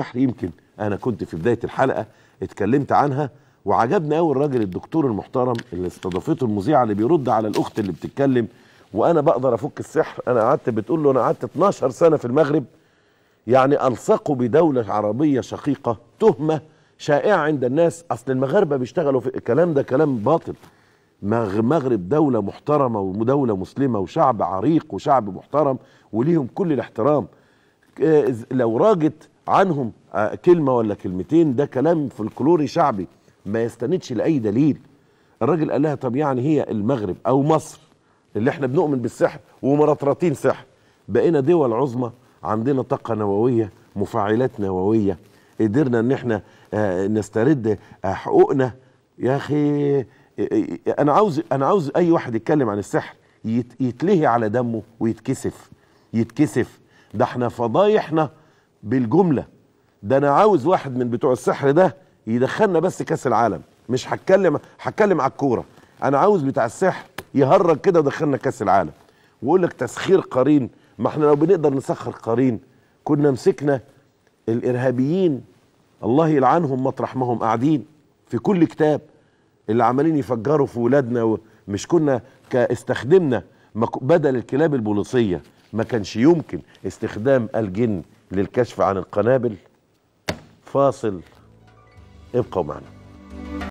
احنا يمكن انا كنت في بدايه الحلقه اتكلمت عنها وعجبني قوي الراجل الدكتور المحترم اللي استضافته المذيعه اللي بيرد على الاخت اللي بتتكلم وانا بقدر افك السحر انا قعدت بتقول له انا قعدت 12 سنه في المغرب يعني الصقوا بدوله عربيه شقيقه تهمه شائعه عند الناس اصل المغاربه بيشتغلوا في الكلام ده كلام باطل مغرب دولة محترمة ودولة مسلمة وشعب عريق وشعب محترم وليهم كل الاحترام لو راجت عنهم آه، كلمه ولا كلمتين ده كلام فلكلوري شعبي ما يستندش لاي دليل الراجل قال لها طب يعني هي المغرب او مصر اللي احنا بنؤمن بالسحر ومرطرطين سحر بقينا دول عظمى عندنا طاقه نوويه مفاعلات نوويه قدرنا ان احنا آه، نسترد آه، حقوقنا يا اخي انا عاوز انا عاوز اي واحد يتكلم عن السحر يتلهي على دمه ويتكسف يتكسف ده احنا فضايحنا بالجمله ده انا عاوز واحد من بتوع السحر ده يدخلنا بس كاس العالم مش هتكلم هتكلم على الكوره انا عاوز بتاع السحر يهرج كده ودخلنا كاس العالم ويقول لك تسخير قرين ما احنا لو بنقدر نسخر قرين كنا مسكنا الارهابيين الله يلعنهم مطرح ما هم قاعدين في كل كتاب اللي عمالين يفجروا في ولادنا مش كنا استخدمنا بدل الكلاب البوليسيه ما كانش يمكن استخدام الجن للكشف عن القنابل فاصل ابقوا معنا